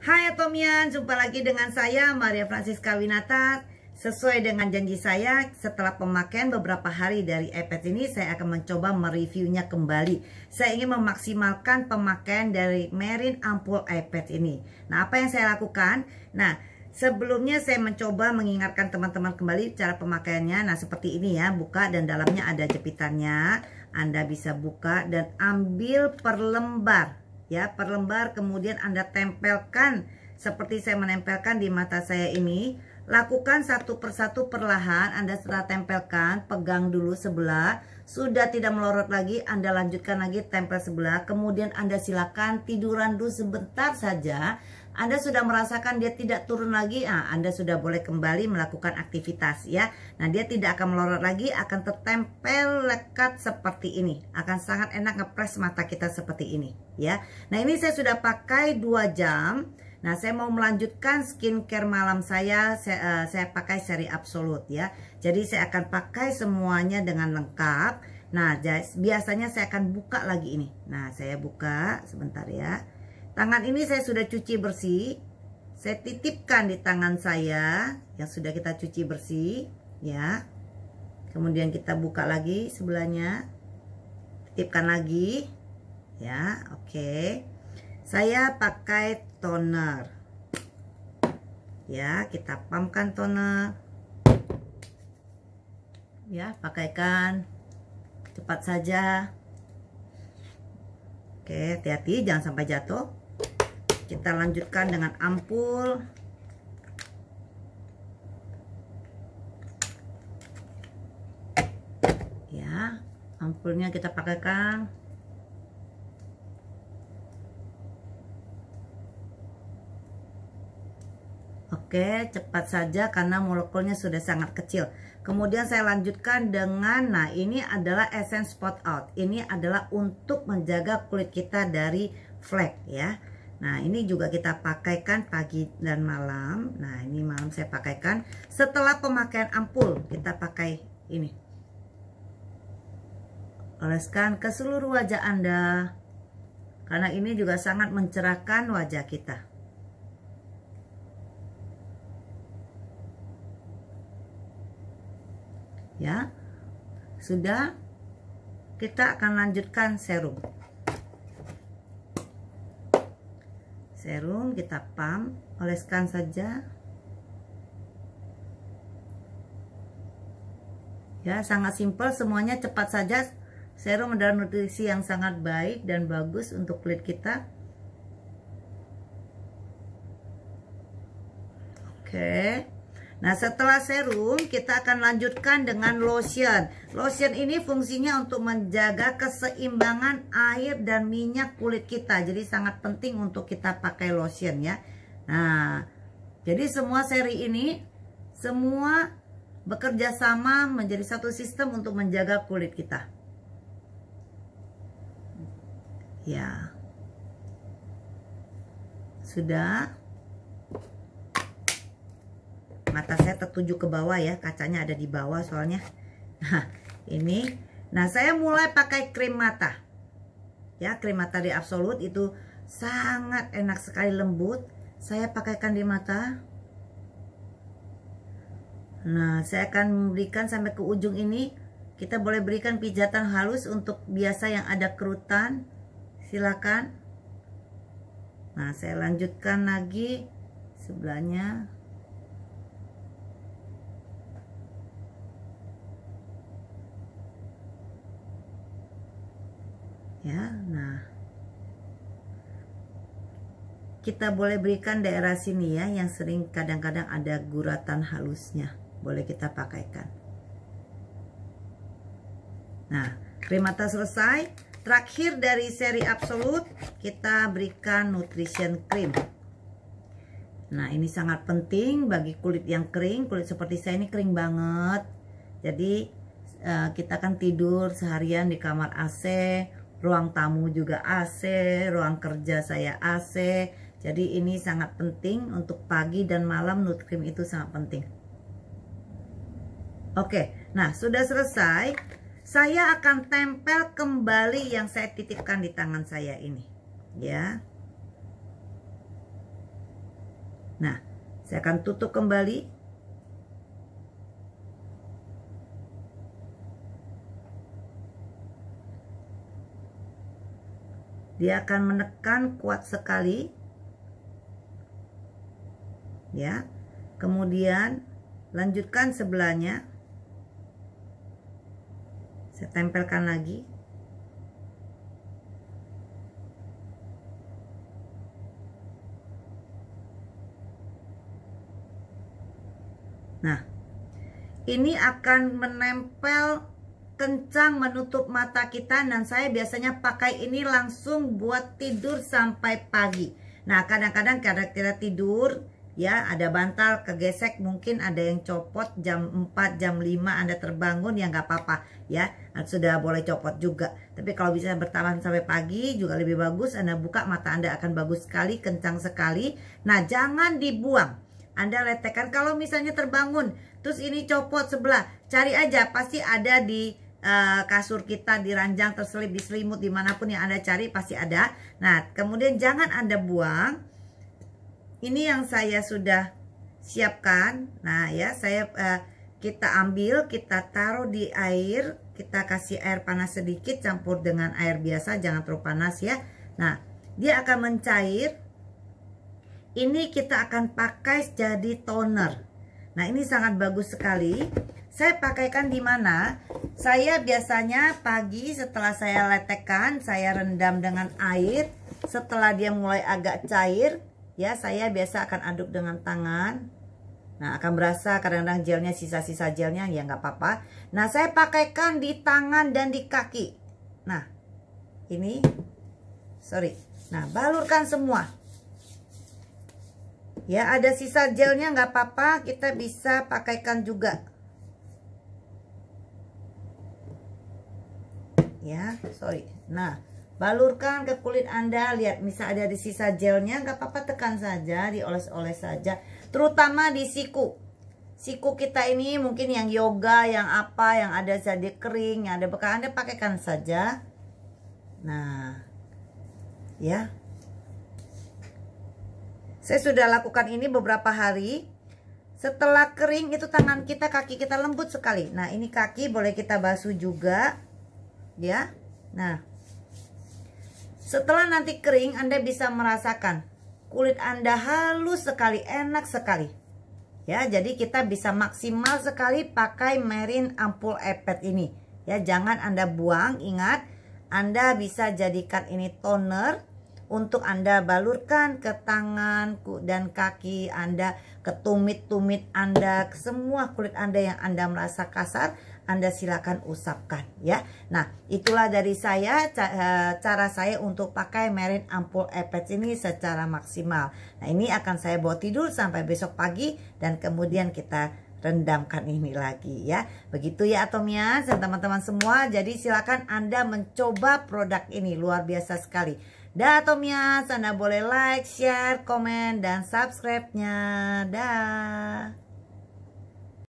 Hai Atomian, jumpa lagi dengan saya Maria Francisca Winata. Sesuai dengan janji saya, setelah pemakaian beberapa hari dari iPad ini, saya akan mencoba mereviewnya kembali. Saya ingin memaksimalkan pemakaian dari Merin Ampul iPad ini. Nah, apa yang saya lakukan? Nah, Sebelumnya saya mencoba mengingatkan teman-teman kembali cara pemakaiannya. Nah, seperti ini ya, buka dan dalamnya ada jepitannya. Anda bisa buka dan ambil per lembar ya per lembar kemudian Anda tempelkan seperti saya menempelkan di mata saya ini lakukan satu persatu perlahan Anda setelah tempelkan pegang dulu sebelah sudah tidak melorot lagi Anda lanjutkan lagi tempel sebelah kemudian Anda silakan tiduran dulu sebentar saja anda sudah merasakan dia tidak turun lagi, nah, Anda sudah boleh kembali melakukan aktivitas ya. Nah, dia tidak akan melorot lagi, akan tertempel lekat seperti ini. Akan sangat enak ngepres mata kita seperti ini ya. Nah, ini saya sudah pakai 2 jam. Nah, saya mau melanjutkan skincare malam saya, saya, uh, saya pakai seri absolut ya. Jadi saya akan pakai semuanya dengan lengkap. Nah, biasanya saya akan buka lagi ini. Nah, saya buka sebentar ya. Tangan ini saya sudah cuci bersih. Saya titipkan di tangan saya yang sudah kita cuci bersih, ya. Kemudian kita buka lagi sebelahnya. Titipkan lagi. Ya, oke. Okay. Saya pakai toner. Ya, kita pamkan toner. Ya, pakaikan cepat saja. Oke, hati-hati jangan sampai jatuh kita lanjutkan dengan ampul ya ampulnya kita pakaikan Oke, cepat saja karena molekulnya sudah sangat kecil. Kemudian saya lanjutkan dengan, nah ini adalah essence spot out. Ini adalah untuk menjaga kulit kita dari flek ya. Nah ini juga kita pakaikan pagi dan malam Nah ini malam saya pakaikan Setelah pemakaian ampul kita pakai ini Oleskan ke seluruh wajah Anda Karena ini juga sangat mencerahkan wajah kita Ya sudah kita akan lanjutkan serum serum kita pump oleskan saja ya sangat simpel semuanya cepat saja serum adalah nutrisi yang sangat baik dan bagus untuk kulit kita oke okay. Nah setelah serum kita akan lanjutkan dengan lotion Lotion ini fungsinya untuk menjaga keseimbangan air dan minyak kulit kita Jadi sangat penting untuk kita pakai lotion ya Nah jadi semua seri ini Semua bekerja sama menjadi satu sistem untuk menjaga kulit kita Ya Sudah saya tertuju ke bawah ya kacanya ada di bawah soalnya nah ini nah saya mulai pakai krim mata ya krim mata di absolut itu sangat enak sekali lembut saya pakaikan di mata nah saya akan memberikan sampai ke ujung ini kita boleh berikan pijatan halus untuk biasa yang ada kerutan silakan nah saya lanjutkan lagi sebelahnya ya nah kita boleh berikan daerah sini ya yang sering kadang-kadang ada guratan halusnya boleh kita pakaikan nah primata selesai terakhir dari seri absolut kita berikan nutrition cream nah ini sangat penting bagi kulit yang kering kulit seperti saya ini kering banget jadi eh, kita kan tidur seharian di kamar AC ruang tamu juga AC, ruang kerja saya AC. Jadi ini sangat penting untuk pagi dan malam nut Nutrim itu sangat penting. Oke, nah sudah selesai. Saya akan tempel kembali yang saya titipkan di tangan saya ini. Ya. Nah, saya akan tutup kembali Dia akan menekan kuat sekali. Ya. Kemudian lanjutkan sebelahnya. Saya tempelkan lagi. Nah, ini akan menempel kencang menutup mata kita dan saya biasanya pakai ini langsung buat tidur sampai pagi. Nah kadang-kadang karena kita tidur ya ada bantal kegesek mungkin ada yang copot jam 4 jam 5 Anda terbangun ya nggak apa-apa ya nah, sudah boleh copot juga tapi kalau bisa bertahan sampai pagi juga lebih bagus Anda buka mata Anda akan bagus sekali kencang sekali nah jangan dibuang anda letekan kalau misalnya terbangun terus ini copot sebelah cari aja pasti ada di Eh, kasur kita, di ranjang, terselip, di selimut, dimanapun yang Anda cari pasti ada. Nah, kemudian jangan Anda buang. Ini yang saya sudah siapkan. Nah, ya, saya uh, kita ambil, kita taruh di air, kita kasih air panas sedikit campur dengan air biasa, jangan terlalu panas ya. Nah, dia akan mencair. Ini kita akan pakai jadi toner. Nah, ini sangat bagus sekali saya pakaikan di mana? Saya biasanya pagi setelah saya letekkan, saya rendam dengan air. Setelah dia mulai agak cair, ya saya biasa akan aduk dengan tangan. Nah, akan berasa kadang-kadang gelnya sisa-sisa gelnya ya nggak apa-apa. Nah, saya pakaikan di tangan dan di kaki. Nah, ini sorry. Nah, balurkan semua. Ya, ada sisa gelnya nggak apa-apa, kita bisa pakaikan juga. ya sorry nah balurkan ke kulit anda lihat bisa ada di sisa gelnya nggak apa-apa tekan saja dioles-oles saja terutama di siku siku kita ini mungkin yang yoga yang apa yang ada jadi kering yang ada bekas anda pakaikan saja nah ya saya sudah lakukan ini beberapa hari setelah kering itu tangan kita kaki kita lembut sekali nah ini kaki boleh kita basuh juga ya. Nah, setelah nanti kering Anda bisa merasakan kulit Anda halus sekali, enak sekali. Ya, jadi kita bisa maksimal sekali pakai Merin Ampul Epet ini. Ya, jangan Anda buang, ingat Anda bisa jadikan ini toner untuk Anda balurkan ke tangan dan kaki Anda, ke tumit-tumit Anda, ke semua kulit Anda yang Anda merasa kasar, anda silakan usapkan ya. Nah, itulah dari saya eh, cara saya untuk pakai Merin Ampul Apex ini secara maksimal. Nah, ini akan saya bawa tidur sampai besok pagi dan kemudian kita rendamkan ini lagi ya. Begitu ya Atomia dan teman-teman semua. Jadi silakan Anda mencoba produk ini. Luar biasa sekali. Dah Atomia, Anda boleh like, share, komen, dan subscribe-nya. Dah.